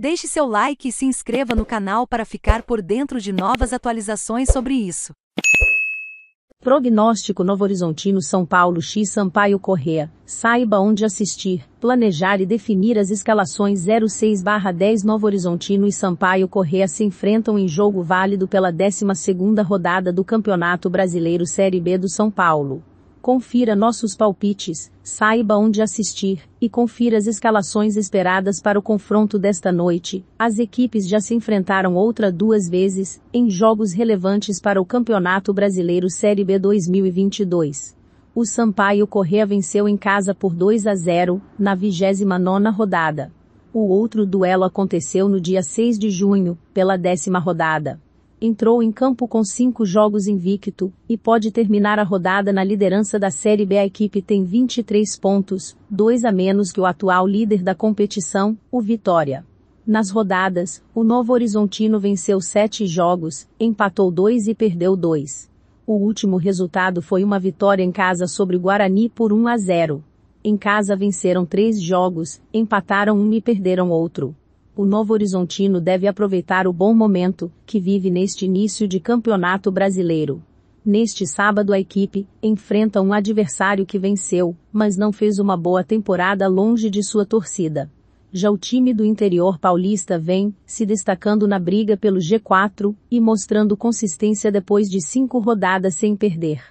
Deixe seu like e se inscreva no canal para ficar por dentro de novas atualizações sobre isso. Prognóstico Novo Horizontino São Paulo X Sampaio Correa. Saiba onde assistir, planejar e definir as escalações 06/10 Novo Horizontino e Sampaio Correa se enfrentam em jogo válido pela 12ª rodada do Campeonato Brasileiro Série B do São Paulo. Confira nossos palpites, saiba onde assistir e confira as escalações esperadas para o confronto desta noite. As equipes já se enfrentaram outra duas vezes em jogos relevantes para o Campeonato Brasileiro Série B 2022 o Sampaio Correa venceu em casa por 2 a 0, na 29 rodada. O outro duelo aconteceu no dia 6 de junho, pela décima rodada entrou em campo com cinco jogos invicto e pode terminar a rodada na liderança da Série B. A equipe tem 23 pontos, dois a menos que o atual líder da competição, o Vitória. Nas rodadas, o Novo Horizontino venceu sete jogos, empatou dois e perdeu dois. O último resultado foi uma vitória em casa sobre o Guarani por 1 a 0. Em casa venceram três jogos, empataram um e perderam outro o Novo Horizontino deve aproveitar o bom momento que vive neste início de campeonato brasileiro. Neste sábado a equipe enfrenta um adversário que venceu, mas não fez uma boa temporada longe de sua torcida. Já o time do interior paulista vem se destacando na briga pelo G4 e mostrando consistência depois de cinco rodadas sem perder.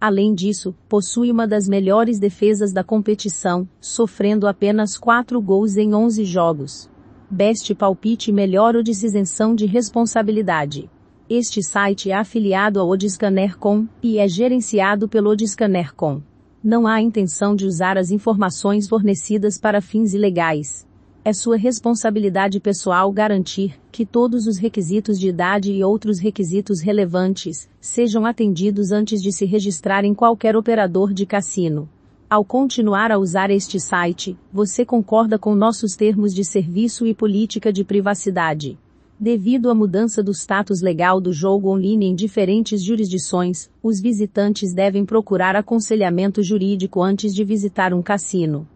Além disso, possui uma das melhores defesas da competição, sofrendo apenas quatro gols em 11 jogos. Best palpite melhor o isenção de responsabilidade. Este site é afiliado ao Odiscaner.com e é gerenciado pelo Odiscaner.com. Não há intenção de usar as informações fornecidas para fins ilegais. É sua responsabilidade pessoal garantir que todos os requisitos de idade e outros requisitos relevantes sejam atendidos antes de se registrar em qualquer operador de cassino. Ao continuar a usar este site, você concorda com nossos termos de serviço e política de privacidade. Devido à mudança do status legal do jogo online em diferentes jurisdições, os visitantes devem procurar aconselhamento jurídico antes de visitar um cassino.